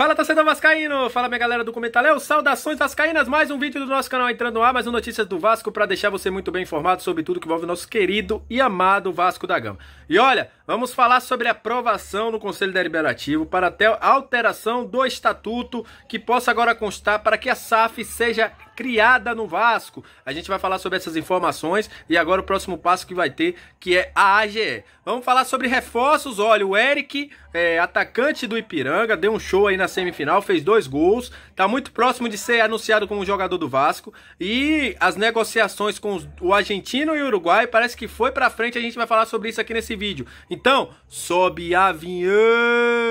Fala, torcedor vascaíno! Fala, minha galera do Comentaleu! Saudações vascaínas! Mais um vídeo do nosso canal entrando no ar, mais um Notícias do Vasco para deixar você muito bem informado sobre tudo que envolve o nosso querido e amado Vasco da Gama. E olha, vamos falar sobre a aprovação no Conselho Deliberativo para até alteração do estatuto que possa agora constar para que a SAF seja criada no Vasco. A gente vai falar sobre essas informações e agora o próximo passo que vai ter, que é a AGE. Vamos falar sobre reforços. Olha, o Eric, é, atacante do Ipiranga, deu um show aí na semifinal, fez dois gols, tá muito próximo de ser anunciado como jogador do Vasco. E as negociações com os, o argentino e o Uruguai parece que foi pra frente, a gente vai falar sobre isso aqui nesse vídeo. Então, sobe a vinheta!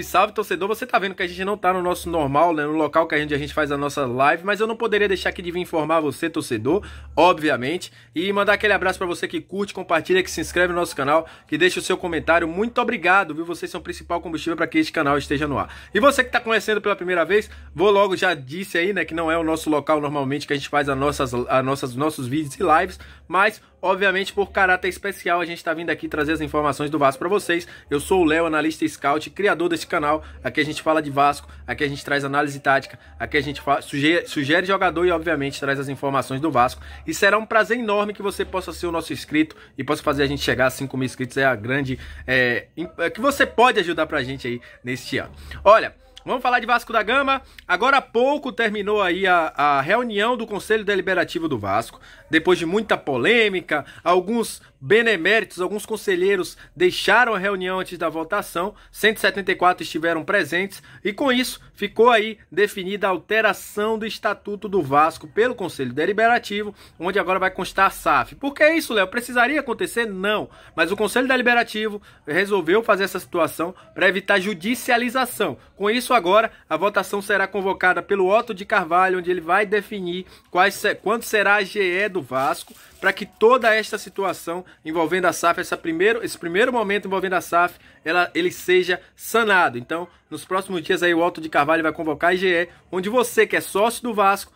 Salve, torcedor, você tá vendo que a gente não tá no nosso normal, né, no local que a gente, a gente faz a nossa live, mas eu não poderia deixar aqui de vir informar você, torcedor, obviamente, e mandar aquele abraço para você que curte, compartilha, que se inscreve no nosso canal, que deixa o seu comentário, muito obrigado, viu, vocês são o principal combustível para que este canal esteja no ar. E você que tá conhecendo pela primeira vez, vou logo, já disse aí, né, que não é o nosso local normalmente que a gente faz as nossas, a nossas, nossos vídeos e lives, mas Obviamente, por caráter especial, a gente está vindo aqui trazer as informações do Vasco para vocês. Eu sou o Léo, analista scout, criador desse canal. Aqui a gente fala de Vasco, aqui a gente traz análise tática, aqui a gente sugere, sugere jogador e, obviamente, traz as informações do Vasco. E será um prazer enorme que você possa ser o nosso inscrito e possa fazer a gente chegar a 5 mil inscritos. É a grande. É, é que você pode ajudar para a gente aí neste ano. Olha. Vamos falar de Vasco da Gama. Agora há pouco terminou aí a, a reunião do Conselho Deliberativo do Vasco, depois de muita polêmica, alguns beneméritos, alguns conselheiros deixaram a reunião antes da votação, 174 estiveram presentes, e com isso ficou aí definida a alteração do Estatuto do Vasco pelo Conselho Deliberativo, onde agora vai constar a SAF. Por que isso, Léo? Precisaria acontecer? Não. Mas o Conselho Deliberativo resolveu fazer essa situação para evitar judicialização. Com isso, agora a votação será convocada pelo Otto de Carvalho, onde ele vai definir quais, quando será a GE do Vasco para que toda esta situação envolvendo a SAF, essa primeiro, esse primeiro momento envolvendo a SAF, ela, ele seja sanado. Então, nos próximos dias aí o Alto de Carvalho vai convocar a IGE, onde você que é sócio do Vasco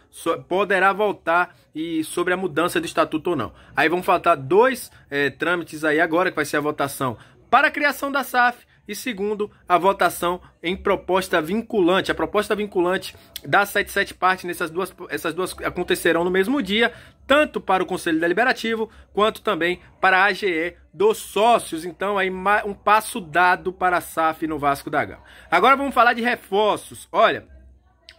poderá voltar e sobre a mudança do estatuto ou não. Aí vão faltar dois é, trâmites aí agora, que vai ser a votação para a criação da SAF e segundo, a votação em proposta vinculante. A proposta vinculante das 77 partes nessas duas, essas duas acontecerão no mesmo dia, tanto para o Conselho Deliberativo quanto também para a AGE dos sócios. Então, aí um passo dado para a SAF no Vasco da Gama. Agora vamos falar de reforços. Olha,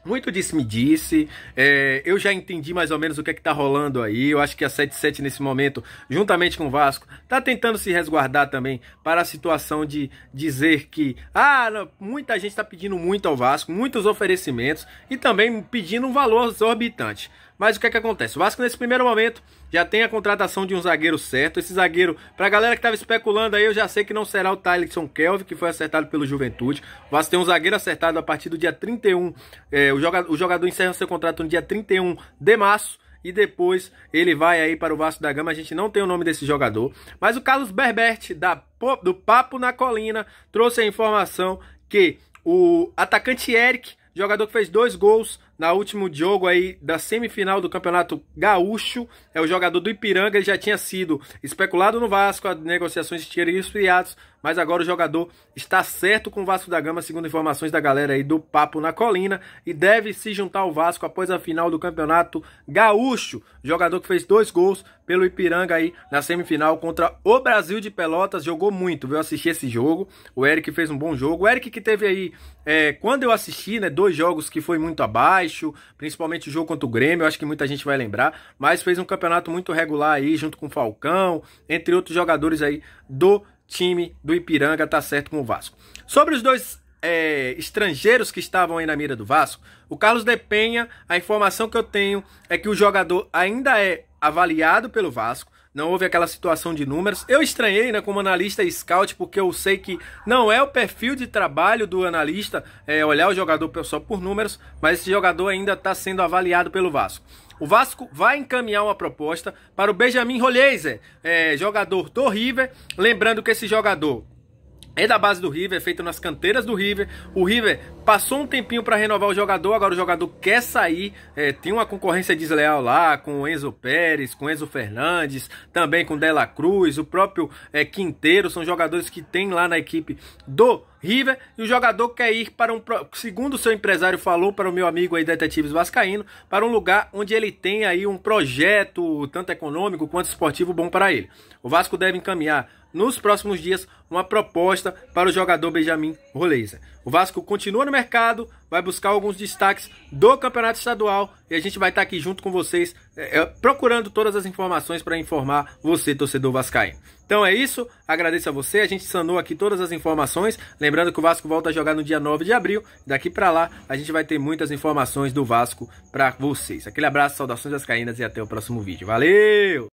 muito disse-me disse. É, eu já entendi mais ou menos o que é que tá rolando aí. Eu acho que a 77 nesse momento, juntamente com o Vasco, tá tentando se resguardar também para a situação de dizer que ah, muita gente está pedindo muito ao Vasco, muitos oferecimentos e também pedindo um valor exorbitante. Mas o que é que acontece? O Vasco nesse primeiro momento já tem a contratação de um zagueiro certo. Esse zagueiro, pra galera que tava especulando aí, eu já sei que não será o Tylerson Kelvin, que foi acertado pelo Juventude. O Vasco tem um zagueiro acertado a partir do dia 31, é, o, jogador, o jogador encerra seu contrato no dia 31 de março e depois ele vai aí para o Vasco da Gama. A gente não tem o nome desse jogador, mas o Carlos Berbert da, do Papo na Colina trouxe a informação que o atacante Eric, jogador que fez dois gols na último jogo aí da semifinal do Campeonato Gaúcho, é o jogador do Ipiranga, ele já tinha sido especulado no Vasco, as negociações tinham esfriados, mas agora o jogador está certo com o Vasco da Gama, segundo informações da galera aí do Papo na Colina, e deve se juntar ao Vasco após a final do Campeonato Gaúcho. Jogador que fez dois gols pelo Ipiranga aí na semifinal contra o Brasil de Pelotas, jogou muito, viu? Assisti esse jogo, o Eric fez um bom jogo, o Eric que teve aí, é, quando eu assisti, né, dois jogos que foi muito abaixo, baixo, principalmente o jogo contra o Grêmio, eu acho que muita gente vai lembrar, mas fez um campeonato muito regular aí, junto com o Falcão, entre outros jogadores aí do time do Ipiranga, tá certo com o Vasco. Sobre os dois é, estrangeiros que estavam aí na mira do Vasco, o Carlos De Penha, a informação que eu tenho é que o jogador ainda é avaliado pelo Vasco, não houve aquela situação de números. Eu estranhei, né, como analista scout, porque eu sei que não é o perfil de trabalho do analista é, olhar o jogador só por números, mas esse jogador ainda está sendo avaliado pelo Vasco. O Vasco vai encaminhar uma proposta para o Benjamin Rolheiser, é, jogador do River. Lembrando que esse jogador é da base do River, é feito nas canteiras do River. O River passou um tempinho para renovar o jogador, agora o jogador quer sair. É, tem uma concorrência desleal lá com o Enzo Pérez, com o Enzo Fernandes, também com o Dela Cruz, o próprio é, Quinteiro. São jogadores que tem lá na equipe do River e o jogador quer ir para um, segundo o seu empresário falou para o meu amigo aí Detetives Vascaíno, para um lugar onde ele tem aí um projeto tanto econômico quanto esportivo bom para ele. O Vasco deve encaminhar nos próximos dias uma proposta para o jogador Benjamin Roleza. O Vasco continua no mercado, vai buscar alguns destaques do campeonato estadual e a gente vai estar tá aqui junto com vocês, é, é procurando todas as informações para informar você, torcedor vascaíno. Então é isso, agradeço a você, a gente sanou aqui todas as informações, lembrando que o Vasco volta a jogar no dia 9 de abril, daqui para lá a gente vai ter muitas informações do Vasco para vocês. Aquele abraço, saudações vascaínas e até o próximo vídeo. Valeu!